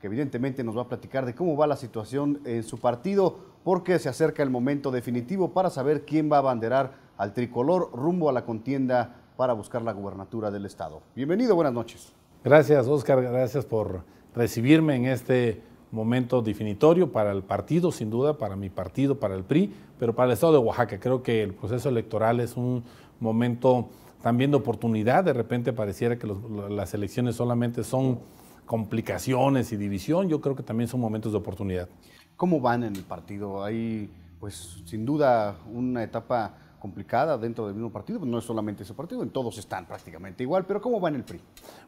que evidentemente nos va a platicar de cómo va la situación en su partido, porque se acerca el momento definitivo para saber quién va a banderar al tricolor rumbo a la contienda para buscar la gubernatura del Estado. Bienvenido, buenas noches. Gracias, Oscar, gracias por recibirme en este momento definitorio para el partido, sin duda, para mi partido, para el PRI, pero para el Estado de Oaxaca. Creo que el proceso electoral es un momento también de oportunidad. De repente pareciera que las elecciones solamente son complicaciones y división, yo creo que también son momentos de oportunidad. ¿Cómo van en el partido? Hay, pues, sin duda, una etapa complicada dentro del mismo partido, pues no es solamente ese partido, en todos están prácticamente igual, pero ¿cómo va en el PRI?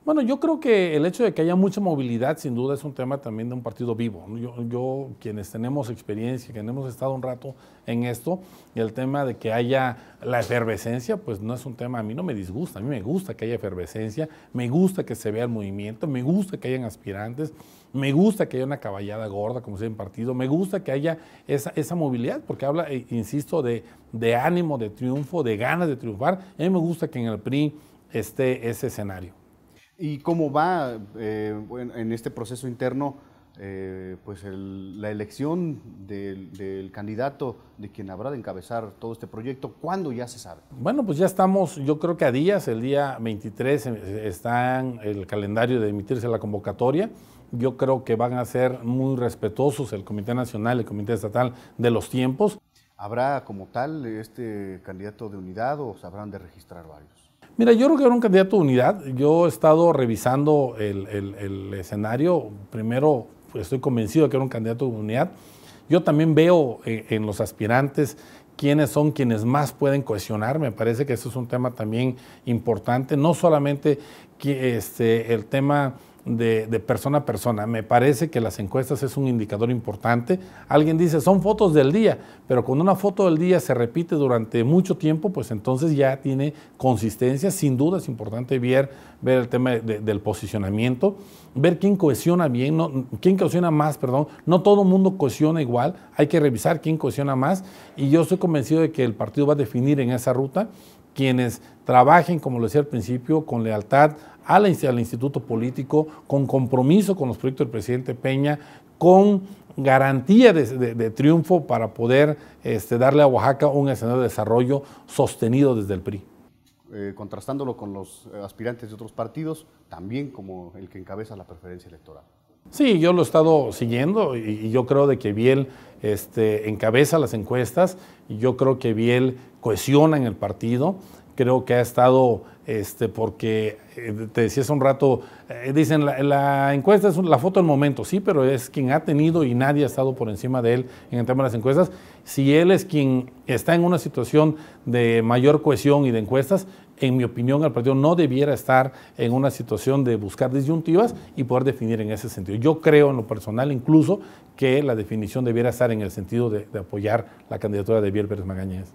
Bueno, yo creo que el hecho de que haya mucha movilidad sin duda es un tema también de un partido vivo. Yo, quienes tenemos experiencia, quienes hemos estado un rato en esto, y el tema de que haya la efervescencia, pues no es un tema, a mí no me disgusta, a mí me gusta que haya efervescencia, me gusta que se vea el movimiento, me gusta que hayan aspirantes. Me gusta que haya una caballada gorda, como se en partido, Me gusta que haya esa, movilidad, porque habla, eh, insisto, de, ánimo, de triunfo, de ganas de triunfar. A mí me gusta que en el PRI esté ese escenario. ¿Y cómo va eh, en este proceso interno? Eh, pues la elección del, candidato de quien habrá de encabezar todo este proyecto, ¿cuándo ya se sabe? Bueno, pues ya estamos, yo creo que a días, el día 23 está en el calendario de emitirse la convocatoria. Yo creo que van a ser muy respetuosos el Comité Nacional, el Comité Estatal de los tiempos. ¿Habrá como tal este candidato de unidad o se habrán de registrar varios? Mira, yo creo que habrá un candidato de unidad. Yo he estado revisando el escenario, primero pues, estoy convencido de que era un candidato de unidad. Yo también veo eh, en los aspirantes quiénes son quienes más pueden cohesionar. Me parece que eso es un tema también importante, no solamente que, este, el tema de, persona a persona. Me parece que las encuestas es un indicador importante. Alguien dice, son fotos del día, pero cuando una foto del día se repite durante mucho tiempo, pues entonces ya tiene consistencia. Sin duda es importante ver, ver el tema del posicionamiento, ver quién cohesiona bien, no, quién cohesiona más, perdón. No todo el mundo cohesiona igual, hay que revisar quién cohesiona más y yo estoy convencido de que el partido va a definir en esa ruta quienes trabajen, como lo decía al principio, con lealtad al, Instituto Político con compromiso con los proyectos del presidente Peña, con garantía de, triunfo para poder este, darle a Oaxaca un escenario de desarrollo sostenido desde el PRI. Eh, contrastándolo con los eh, aspirantes de otros partidos, también como el que encabeza la preferencia electoral. Sí, yo lo he estado siguiendo y, yo creo de que Biel este, encabeza las encuestas y yo creo que Biel cohesiona en el partido creo que ha estado, este, porque eh, te decía hace un rato, eh, dicen, la, encuesta es la foto del momento, sí, pero es quien ha tenido y nadie ha estado por encima de él en el tema de las encuestas. Si él es quien está en una situación de mayor cohesión y de encuestas, en mi opinión, el partido no debiera estar en una situación de buscar disyuntivas y poder definir en ese sentido. Yo creo en lo personal incluso que la definición debiera estar en el sentido de, apoyar la candidatura de Biel Pérez Magañez.